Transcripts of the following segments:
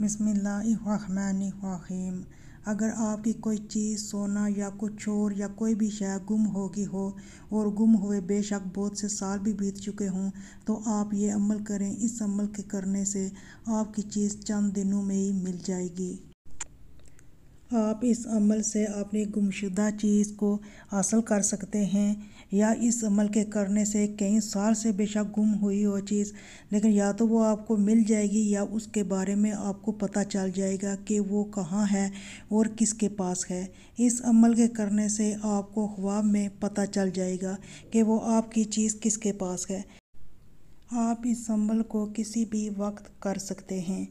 बसमीम अगर आपकी कोई चीज़ सोना या कुछ और या कोई भी शय गुम होगी हो और गुम हुए बेशक बहुत से साल भी बीत चुके हों तो आप ये अमल करें इस अमल के करने से आपकी चीज़ चंद दिनों में ही मिल जाएगी आप इस अमल से अपनी गुमशुदा चीज़ को हासिल कर सकते हैं या इस अमल के करने से कई साल से बेशक गुम हुई हो चीज़ लेकिन या तो वो आपको मिल जाएगी या उसके बारे में आपको पता चल जाएगा कि वो कहाँ है और किसके पास है इस अमल के करने से आपको ख्वाब में पता चल जाएगा कि वो आपकी चीज़ किसके पास है आप इस अमल को किसी भी वक्त कर सकते हैं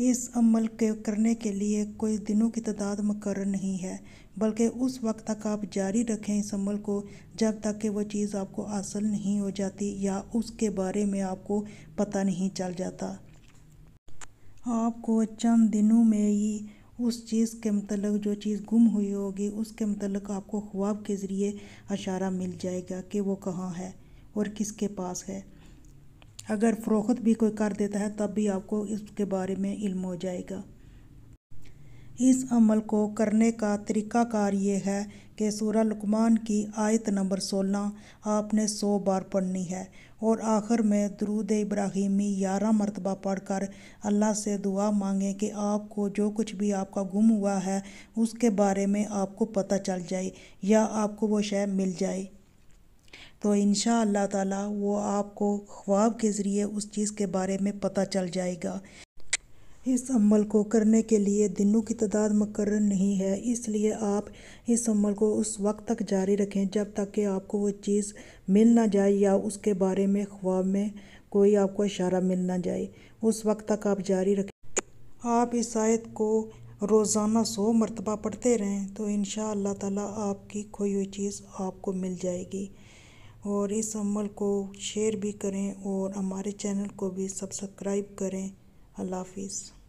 इस अमल के करने के लिए कोई दिनों की तादाद मुकर नहीं है बल्कि उस वक्त तक आप जारी रखें इस अमल को जब तक कि वह चीज़ आपको हासिल नहीं हो जाती या उसके बारे में आपको पता नहीं चल जाता आपको चंद दिनों में ही उस चीज़ के मतलब जो चीज़ गुम हुई होगी उसके मतलब आपको ख्वाब के ज़रिए अशारा मिल जाएगा कि वो कहाँ है और किसके पास है अगर फ़रोख्त भी कोई कर देता है तब भी आपको इसके बारे में इल्म हो जाएगा इस अमल को करने का तरीक़ाकार ये है कि सूरह लकमान की आयत नंबर सोलह आपने सौ बार पढ़नी है और आखिर में दरूद इब्राहिमी ग्यारह मरतबा पढ़ कर अल्लाह से दुआ मांगें कि आपको जो कुछ भी आपका गुम हुआ है उसके बारे में आपको पता चल जाए या आपको वो शय मिल जाए तो इन ताला वो आपको ख्वाब के ज़रिए उस चीज़ के बारे में पता चल जाएगा इस अमल को करने के लिए दिनों की तादाद मकर नहीं है इसलिए आप इस अमल को उस वक्त तक जारी रखें जब तक कि आपको वो चीज़ मिल ना जाए या उसके बारे में ख्वाब में कोई आपको इशारा मिल ना जाए उस वक्त तक आप जारी रखें आप इस आयत को रोज़ाना सौ मरतबा पढ़ते रहें तो इन ताला आपकी खोई हुई चीज़ आपको मिल जाएगी और इस अमल को शेयर भी करें और हमारे चैनल को भी सब्सक्राइब करें अल्लाह हाफिज़